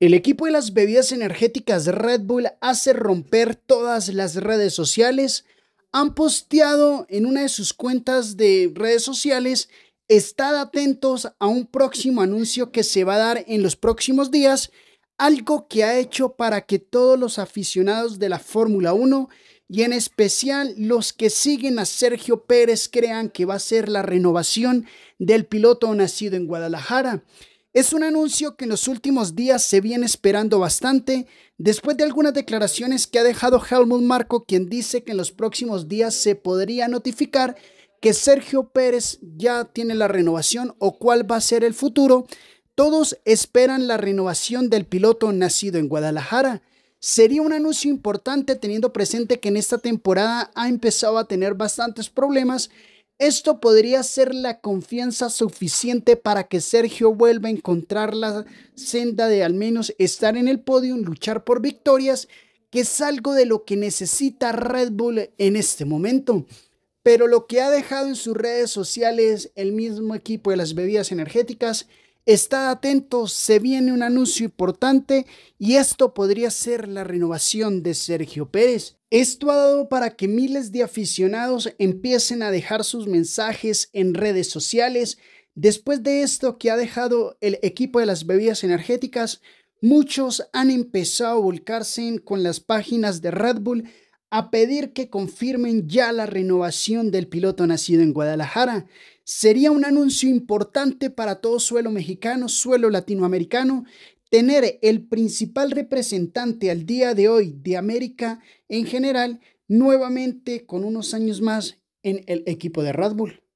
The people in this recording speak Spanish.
El equipo de las bebidas energéticas Red Bull hace romper todas las redes sociales. Han posteado en una de sus cuentas de redes sociales, estad atentos a un próximo anuncio que se va a dar en los próximos días, algo que ha hecho para que todos los aficionados de la Fórmula 1 y en especial los que siguen a Sergio Pérez crean que va a ser la renovación del piloto nacido en Guadalajara. Es un anuncio que en los últimos días se viene esperando bastante después de algunas declaraciones que ha dejado Helmut Marco, quien dice que en los próximos días se podría notificar que Sergio Pérez ya tiene la renovación o cuál va a ser el futuro. Todos esperan la renovación del piloto nacido en Guadalajara. Sería un anuncio importante teniendo presente que en esta temporada ha empezado a tener bastantes problemas esto podría ser la confianza suficiente para que Sergio vuelva a encontrar la senda de al menos estar en el podio, luchar por victorias, que es algo de lo que necesita Red Bull en este momento. Pero lo que ha dejado en sus redes sociales el mismo equipo de las bebidas energéticas Estad atentos, se viene un anuncio importante y esto podría ser la renovación de Sergio Pérez. Esto ha dado para que miles de aficionados empiecen a dejar sus mensajes en redes sociales. Después de esto que ha dejado el equipo de las bebidas energéticas, muchos han empezado a volcarse con las páginas de Red Bull a pedir que confirmen ya la renovación del piloto nacido en Guadalajara. Sería un anuncio importante para todo suelo mexicano, suelo latinoamericano, tener el principal representante al día de hoy de América en general nuevamente con unos años más en el equipo de Red Bull.